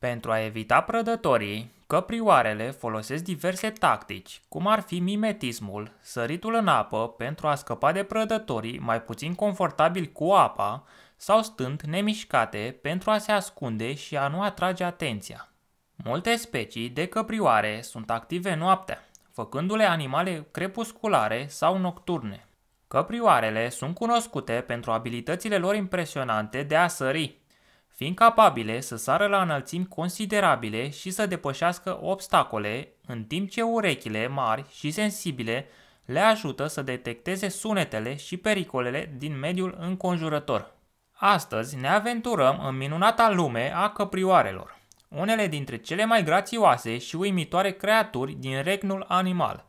Pentru a evita prădătorii, căprioarele folosesc diverse tactici, cum ar fi mimetismul, săritul în apă pentru a scăpa de prădătorii mai puțin confortabil cu apa sau stând nemișcate pentru a se ascunde și a nu atrage atenția. Multe specii de căprioare sunt active noaptea, făcându-le animale crepusculare sau nocturne. Căprioarele sunt cunoscute pentru abilitățile lor impresionante de a sări, fiind capabile să sară la înălțimi considerabile și să depășească obstacole, în timp ce urechile mari și sensibile le ajută să detecteze sunetele și pericolele din mediul înconjurător. Astăzi ne aventurăm în minunata lume a căprioarelor, unele dintre cele mai grațioase și uimitoare creaturi din regnul animal,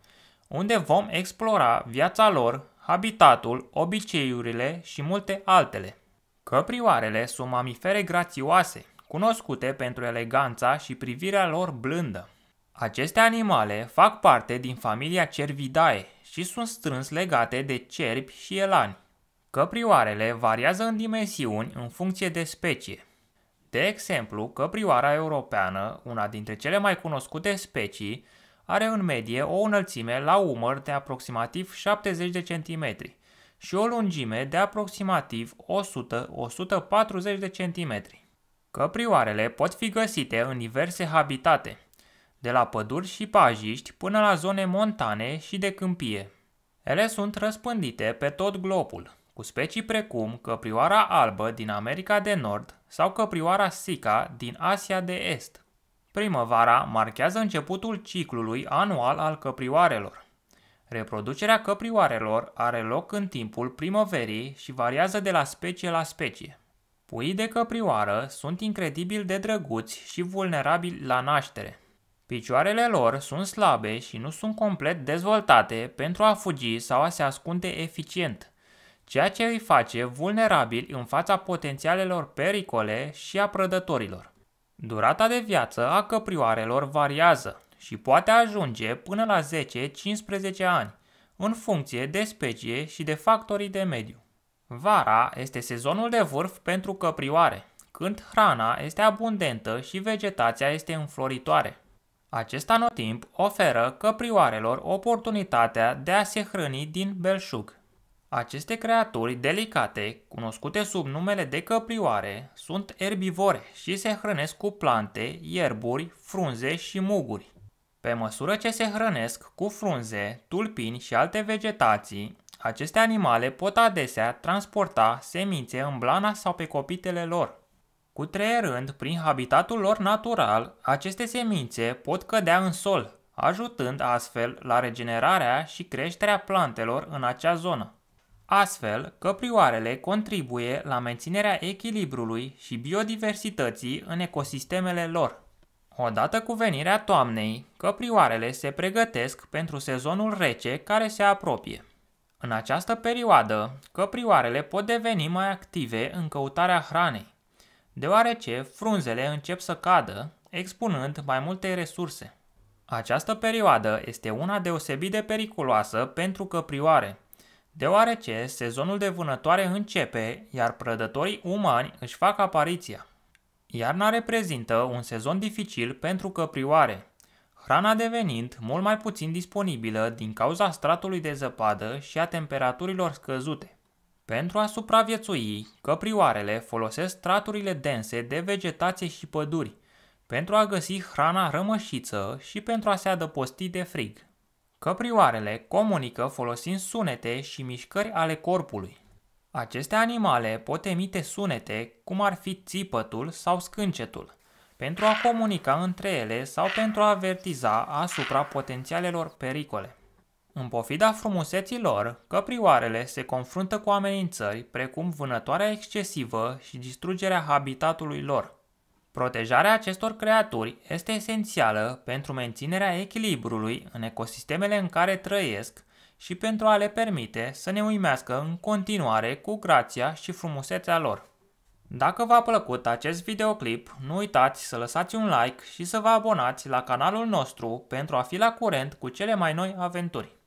unde vom explora viața lor, habitatul, obiceiurile și multe altele. Căprioarele sunt mamifere grațioase, cunoscute pentru eleganța și privirea lor blândă. Aceste animale fac parte din familia Cervidae și sunt strâns legate de cerbi și elani. Căprioarele variază în dimensiuni în funcție de specie. De exemplu, căprioara europeană, una dintre cele mai cunoscute specii, are în medie o înălțime la umăr de aproximativ 70 de centimetri, și o lungime de aproximativ 100-140 de centimetri. Căprioarele pot fi găsite în diverse habitate, de la păduri și pajiști până la zone montane și de câmpie. Ele sunt răspândite pe tot globul, cu specii precum căprioara albă din America de Nord sau căprioara sica din Asia de Est. Primăvara marchează începutul ciclului anual al căprioarelor. Reproducerea căprioarelor are loc în timpul primăverii și variază de la specie la specie. Puii de căprioară sunt incredibil de drăguți și vulnerabili la naștere. Picioarele lor sunt slabe și nu sunt complet dezvoltate pentru a fugi sau a se ascunde eficient, ceea ce îi face vulnerabili în fața potențialelor pericole și a prădătorilor. Durata de viață a căprioarelor variază, și poate ajunge până la 10-15 ani, în funcție de specie și de factorii de mediu. Vara este sezonul de vârf pentru căprioare, când hrana este abundentă și vegetația este înfloritoare. Acest anotimp oferă căprioarelor oportunitatea de a se hrăni din belșug. Aceste creaturi delicate, cunoscute sub numele de căprioare, sunt erbivore și se hrănesc cu plante, ierburi, frunze și muguri. Pe măsură ce se hrănesc cu frunze, tulpini și alte vegetații, aceste animale pot adesea transporta semințe în blana sau pe copitele lor. Cu Cutreierând prin habitatul lor natural, aceste semințe pot cădea în sol, ajutând astfel la regenerarea și creșterea plantelor în acea zonă. Astfel, căprioarele contribuie la menținerea echilibrului și biodiversității în ecosistemele lor. Odată cu venirea toamnei, căprioarele se pregătesc pentru sezonul rece care se apropie. În această perioadă, căprioarele pot deveni mai active în căutarea hranei, deoarece frunzele încep să cadă, expunând mai multe resurse. Această perioadă este una deosebit de periculoasă pentru căprioare, deoarece sezonul de vânătoare începe, iar prădătorii umani își fac apariția. Iarna reprezintă un sezon dificil pentru căprioare, hrana devenind mult mai puțin disponibilă din cauza stratului de zăpadă și a temperaturilor scăzute. Pentru a supraviețui, căprioarele folosesc straturile dense de vegetație și păduri, pentru a găsi hrana rămășiță și pentru a se adăposti de frig. Căprioarele comunică folosind sunete și mișcări ale corpului. Aceste animale pot emite sunete, cum ar fi țipătul sau scâncetul, pentru a comunica între ele sau pentru a avertiza asupra potențialelor pericole. În pofida frumuseții lor, căprioarele se confruntă cu amenințări precum vânătoarea excesivă și distrugerea habitatului lor. Protejarea acestor creaturi este esențială pentru menținerea echilibrului în ecosistemele în care trăiesc și pentru a le permite să ne uimească în continuare cu grația și frumusețea lor. Dacă v-a plăcut acest videoclip, nu uitați să lăsați un like și să vă abonați la canalul nostru pentru a fi la curent cu cele mai noi aventuri.